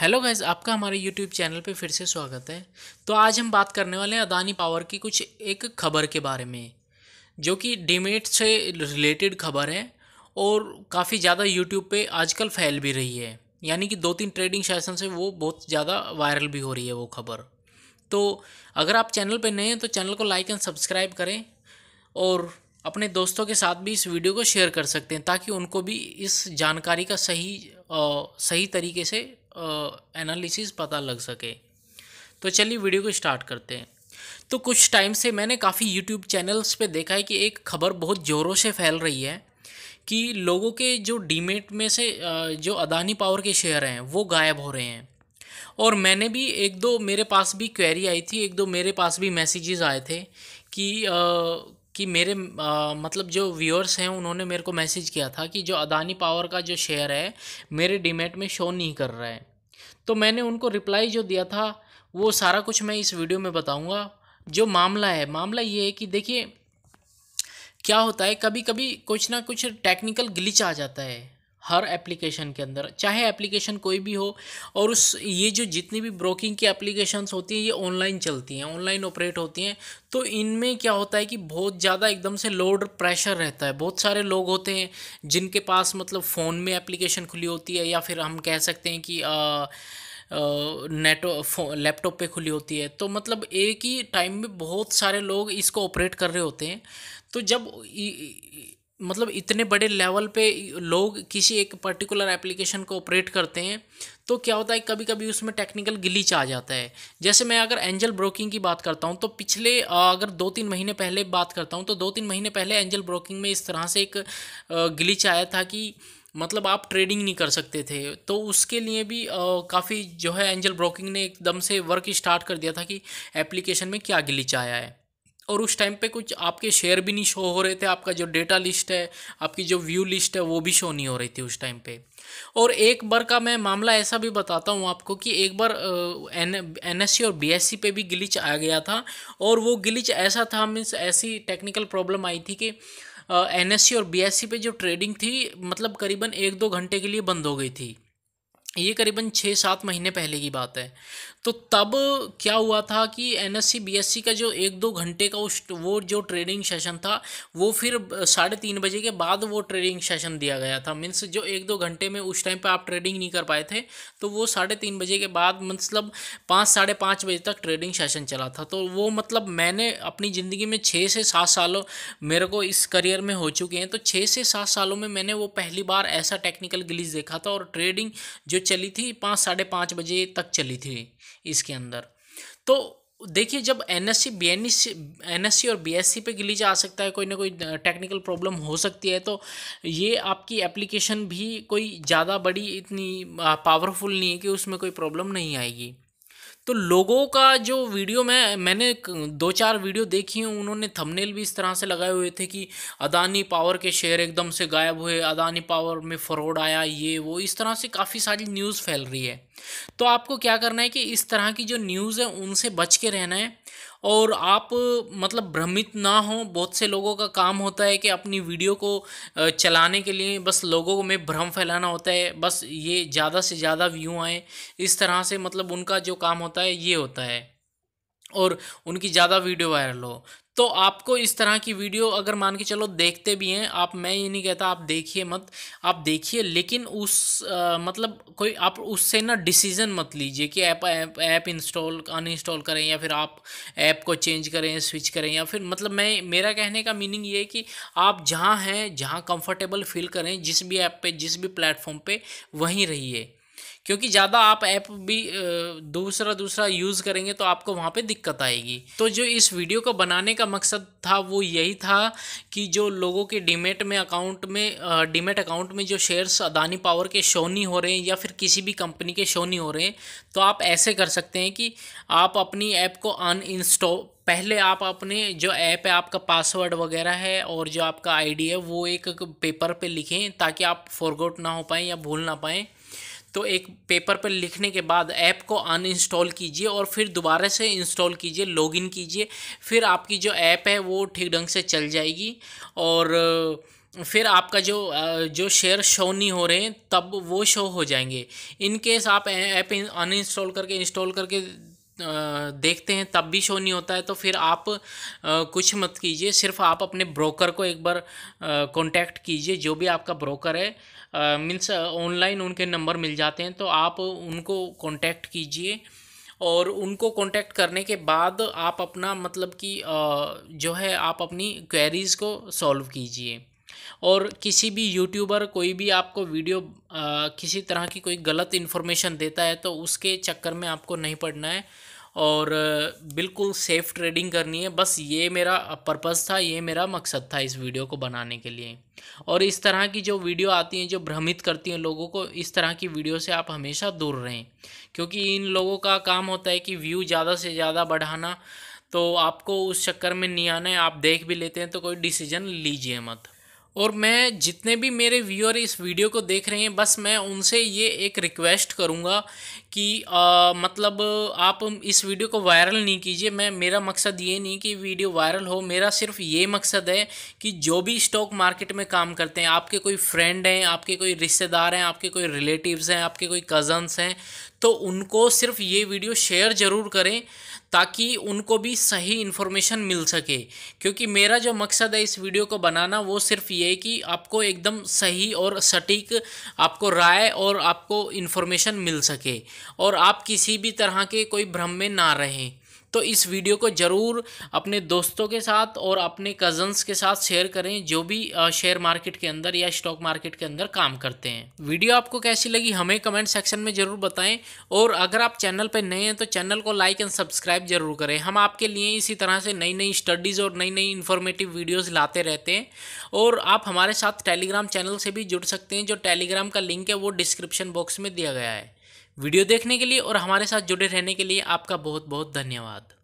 hello guys आपका हमारे YouTube channel पे फिर से स्वागत है तो आज हम बात करने वाले हैं अदानी पावर की कुछ एक खबर के बारे में जो कि डीमेट से रिलेटेड खबर है और काफ़ी ज़्यादा यूट्यूब पे आजकल फैल भी रही है यानी कि दो तीन ट्रेडिंग सेशन से वो बहुत ज़्यादा वायरल भी हो रही है वो खबर तो अगर आप चैनल पर नए हैं तो चैनल को लाइक एंड सब्सक्राइब करें और अपने दोस्तों के साथ भी इस वीडियो को शेयर कर सकते हैं ताकि उनको भी इस जानकारी का सही आ, सही तरीके से एनालिसिस पता लग सके तो चलिए वीडियो को स्टार्ट करते हैं तो कुछ टाइम से मैंने काफ़ी यूट्यूब चैनल्स पे देखा है कि एक खबर बहुत ज़ोरों से फैल रही है कि लोगों के जो डीमेट में से जो अदानी पावर के शेयर हैं वो गायब हो रहे हैं और मैंने भी एक दो मेरे पास भी क्वेरी आई थी एक दो मेरे पास भी मैसेजेस आए थे कि आ, कि मेरे आ, मतलब जो व्यूअर्स हैं उन्होंने मेरे को मैसेज किया था कि जो अदानी पावर का जो शेयर है मेरे डीमेट में शो नहीं कर रहा है तो मैंने उनको रिप्लाई जो दिया था वो सारा कुछ मैं इस वीडियो में बताऊंगा जो मामला है मामला ये है कि देखिए क्या होता है कभी कभी कुछ ना कुछ टेक्निकल ग्लिच आ जाता है हर एप्लीकेशन के अंदर चाहे एप्लीकेशन कोई भी हो और उस ये जो जितनी भी ब्रोकिंग की एप्लीकेशंस होती हैं ये ऑनलाइन चलती हैं ऑनलाइन ऑपरेट होती हैं तो इनमें क्या होता है कि बहुत ज़्यादा एकदम से लोड प्रेशर रहता है बहुत सारे लोग होते हैं जिनके पास मतलब फ़ोन में एप्लीकेशन खुली होती है या फिर हम कह सकते हैं कि आ, फो लैपटॉप पे खुली होती है तो मतलब एक ही टाइम में बहुत सारे लोग इसको ऑपरेट कर रहे होते हैं तो जब मतलब इतने बड़े लेवल पे लोग किसी एक पर्टिकुलर एप्लीकेशन को ऑपरेट करते हैं तो क्या होता है कभी कभी उसमें टेक्निकल गिलीच आ जाता है जैसे मैं अगर एंजल ब्रोकिंग की बात करता हूँ तो पिछले अगर दो तीन महीने पहले बात करता हूँ तो दो तीन महीने पहले एंजल ब्रोकिंग में इस तरह से एक गिलीच आया था कि मतलब आप ट्रेडिंग नहीं कर सकते थे तो उसके लिए भी काफ़ी जो है एंजल ब्रोकिंग ने एकदम से वर्क स्टार्ट कर दिया था कि एप्लीकेशन में क्या गिलीच आया है और उस टाइम पे कुछ आपके शेयर भी नहीं शो हो रहे थे आपका जो डेटा लिस्ट है आपकी जो व्यू लिस्ट है वो भी शो नहीं हो रही थी उस टाइम पे और एक बार का मैं मामला ऐसा भी बताता हूँ आपको कि एक बार एन एन और बी पे भी गिलिच आ गया था और वो गिलिच ऐसा था मीन्स ऐसी टेक्निकल प्रॉब्लम आई थी कि एन और बी पे जो ट्रेडिंग थी मतलब करीबन एक दो घंटे के लिए बंद हो गई थी ये करीबन छः सात महीने पहले की बात है तो तब क्या हुआ था कि एन एस का जो एक दो घंटे का उस वो जो ट्रेडिंग सेशन था वो फिर साढ़े तीन बजे के बाद वो ट्रेडिंग सेशन दिया गया था मीन्स जो एक दो घंटे में उस टाइम पे आप ट्रेडिंग नहीं कर पाए थे तो वो साढ़े तीन बजे के बाद मतलब पाँच साढ़े पाँच बजे तक ट्रेडिंग सेशन चला था तो वो मतलब मैंने अपनी ज़िंदगी में छः से सात सालों मेरे को इस करियर में हो चुके हैं तो छः से सात सालों में मैंने वो पहली बार ऐसा टेक्निकल ग्लिच देखा था और ट्रेडिंग जो चली थी पाँच साढ़े पाँच बजे तक चली थी इसके अंदर तो देखिए जब N S C B N C N S C और बी एस सी पे गिलीज आ सकता है कोई ना कोई टेक्निकल प्रॉब्लम हो सकती है तो ये आपकी एप्लीकेशन भी कोई ज़्यादा बड़ी इतनी पावरफुल नहीं है कि उसमें कोई प्रॉब्लम नहीं आएगी तो लोगों का जो वीडियो मैं मैंने दो चार वीडियो देखी हैं उन्होंने थंबनेल भी इस तरह से लगाए हुए थे कि अदानी पावर के शेयर एकदम से गायब हुए अदानी पावर में फ्रॉड आया ये वो इस तरह से काफ़ी सारी न्यूज़ फैल रही है तो आपको क्या करना है कि इस तरह की जो न्यूज़ है उनसे बच के रहना है और आप मतलब भ्रमित ना हो बहुत से लोगों का काम होता है कि अपनी वीडियो को चलाने के लिए बस लोगों में भ्रम फैलाना होता है बस ये ज़्यादा से ज़्यादा व्यू आए इस तरह से मतलब उनका जो काम होता है ये होता है और उनकी ज़्यादा वीडियो वायरल हो तो आपको इस तरह की वीडियो अगर मान के चलो देखते भी हैं आप मैं ये नहीं कहता आप देखिए मत आप देखिए लेकिन उस आ, मतलब कोई आप उससे ना डिसीज़न मत लीजिए कि ऐप ऐप इंस्टॉल अनइंस्टॉल करें या फिर आप ऐप को चेंज करें स्विच करें या फिर मतलब मैं मेरा कहने का मीनिंग ये है कि आप जहाँ हैं जहाँ कंफर्टेबल फील करें जिस भी ऐप पर जिस भी प्लेटफॉर्म पर वहीं रहिए क्योंकि ज़्यादा आप ऐप भी दूसरा दूसरा यूज़ करेंगे तो आपको वहाँ पे दिक्कत आएगी तो जो इस वीडियो को बनाने का मकसद था वो यही था कि जो लोगों के डीमेट में अकाउंट में डीमेट अकाउंट में जो शेयर्स अदानी पावर के शो नहीं हो रहे हैं या फिर किसी भी कंपनी के शो नहीं हो रहे हैं तो आप ऐसे कर सकते हैं कि आप अपनी ऐप को अनइंस्टॉल पहले आप अपने जो ऐप है आपका पासवर्ड वगैरह है और जो आपका आईडी है वो एक पेपर पे लिखें ताकि आप फॉरगोट ना हो पाएँ या भूल ना पाएँ तो एक पेपर पर लिखने के बाद ऐप को अनइंस्टॉल कीजिए और फिर दोबारा से इंस्टॉल कीजिए लॉगिन कीजिए फिर आपकी जो ऐप है वो ठीक ढंग से चल जाएगी और फिर आपका जो जो शेयर शो नहीं हो रहे हैं तब वो शो हो जाएंगे इन केस आप ऐप अनइंस्टॉल करके इंस्टॉल करके देखते हैं तब भी शो नहीं होता है तो फिर आप कुछ मत कीजिए सिर्फ आप अपने ब्रोकर को एक बार कांटेक्ट कीजिए जो भी आपका ब्रोकर है मीन्स ऑनलाइन उनके नंबर मिल जाते हैं तो आप उनको कांटेक्ट कीजिए और उनको कांटेक्ट करने के बाद आप अपना मतलब कि जो है आप अपनी क्वेरीज़ को सॉल्व कीजिए और किसी भी यूट्यूबर कोई भी आपको वीडियो आ, किसी तरह की कोई गलत इन्फॉर्मेशन देता है तो उसके चक्कर में आपको नहीं पड़ना है और बिल्कुल सेफ़ ट्रेडिंग करनी है बस ये मेरा पर्पज़ था ये मेरा मकसद था इस वीडियो को बनाने के लिए और इस तरह की जो वीडियो आती हैं जो भ्रमित करती हैं लोगों को इस तरह की वीडियो से आप हमेशा दूर रहें क्योंकि इन लोगों का काम होता है कि व्यू ज़्यादा से ज़्यादा बढ़ाना तो आपको उस चक्कर में नहीं आना है आप देख भी लेते हैं तो कोई डिसीजन लीजिए मत और मैं जितने भी मेरे व्यूअर इस वीडियो को देख रहे हैं बस मैं उनसे ये एक रिक्वेस्ट करूँगा कि आ, मतलब आप इस वीडियो को वायरल नहीं कीजिए मैं मेरा मकसद ये नहीं कि वीडियो वायरल हो मेरा सिर्फ ये मकसद है कि जो भी स्टॉक मार्केट में काम करते हैं आपके कोई फ्रेंड हैं आपके कोई रिश्तेदार हैं आपके कोई रिलेटिव्स हैं आपके कोई कज़न्स हैं तो उनको सिर्फ ये वीडियो शेयर ज़रूर करें ताकि उनको भी सही इन्फॉर्मेशन मिल सके क्योंकि मेरा जो मकसद है इस वीडियो को बनाना वो सिर्फ ये कि आपको एकदम सही और सटीक आपको राय और आपको इन्फॉर्मेशन मिल सके और आप किसी भी तरह के कोई भ्रम में ना रहें तो इस वीडियो को ज़रूर अपने दोस्तों के साथ और अपने कज़न्स के साथ शेयर करें जो भी शेयर मार्केट के अंदर या स्टॉक मार्केट के अंदर काम करते हैं वीडियो आपको कैसी लगी हमें कमेंट सेक्शन में ज़रूर बताएं और अगर आप चैनल पर नए हैं तो चैनल को लाइक एंड सब्सक्राइब जरूर करें हम आपके लिए इसी तरह से नई नई स्टडीज़ और नई नई इन्फॉर्मेटिव वीडियोज़ लाते रहते हैं और आप हमारे साथ टेलीग्राम चैनल से भी जुड़ सकते हैं जो टेलीग्राम का लिंक है वो डिस्क्रिप्शन बॉक्स में दिया गया है वीडियो देखने के लिए और हमारे साथ जुड़े रहने के लिए आपका बहुत बहुत धन्यवाद